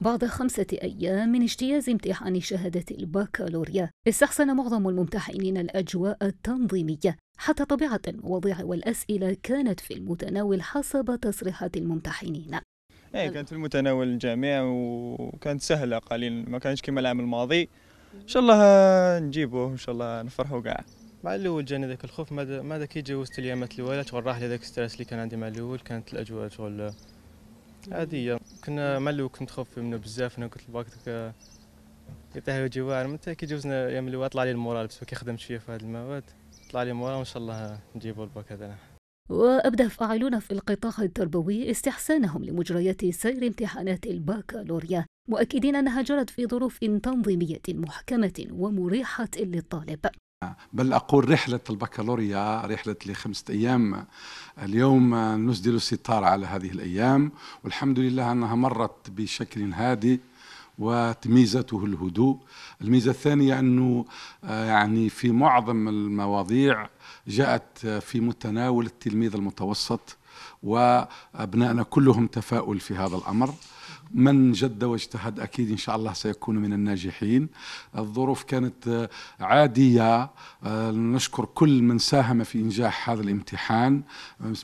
بعد خمسة أيام من اجتياز امتحان شهادة البكالوريا استحسن معظم الممتحنين الأجواء التنظيمية حتى طبيعة المواضيع والأسئلة كانت في المتناول حسب تصريحات الممتحنين ايه كانت في المتناول الجميع وكانت سهله قليل ما كانش كما العام الماضي ان شاء الله نجيبوه ان شاء الله نفرحوا كاع مع الاول جاني ذاك الخوف ماذا ماذا كي جاوزت اليامات الاولى شغل راح لي ذاك الستريس اللي كان عندي مع الاول كانت الاجواء شغل عاديه كنا مع الاول كنت خوف منه بزاف انا قلت الباك دوك يطيح واعر من تاكي جوزنا يا من الاول طلع لي المورال بس كي خدمت شويه في هذه المواد طلع لي المورال وان شاء الله نجيبوا الباك هذا وأبدى فاعلون في القطاع التربوي استحسانهم لمجريات سير امتحانات الباكالوريا مؤكدين أنها جرت في ظروف تنظيمية محكمة ومريحة للطالب بل أقول رحلة البكالوريا رحلة لخمسة أيام اليوم نسدل الستار على هذه الأيام والحمد لله أنها مرت بشكل هادئ وميزته الهدوء الميزة الثانية أنه آه، يعني في معظم المواضيع جاءت في متناول التلميذ المتوسط وأبنائنا كلهم تفاؤل في هذا الأمر من جد واجتهد أكيد إن شاء الله سيكون من الناجحين الظروف كانت عادية آه، نشكر كل من ساهم في إنجاح هذا الامتحان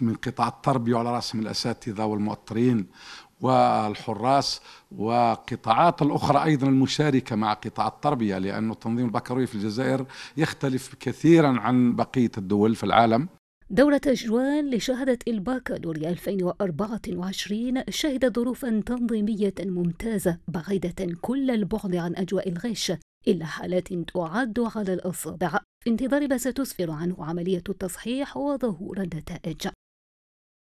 من قطاع التربية وعلى رأسهم الأساتذة والمؤطرين والحراس وقطاعات الأخرى أيضا المشاركة مع قطاع التربية لأن تنظيم البكالوريوي في الجزائر يختلف كثيرا عن بقية الدول في العالم دورة أجوال لشهادة الباكالوريا 2024 شهدت ظروفا تنظيمية ممتازة بعيدة كل البعد عن أجواء الغش إلا حالات تعد على الأصابع في انتظار ما ستسفر عنه عملية التصحيح وظهور النتائج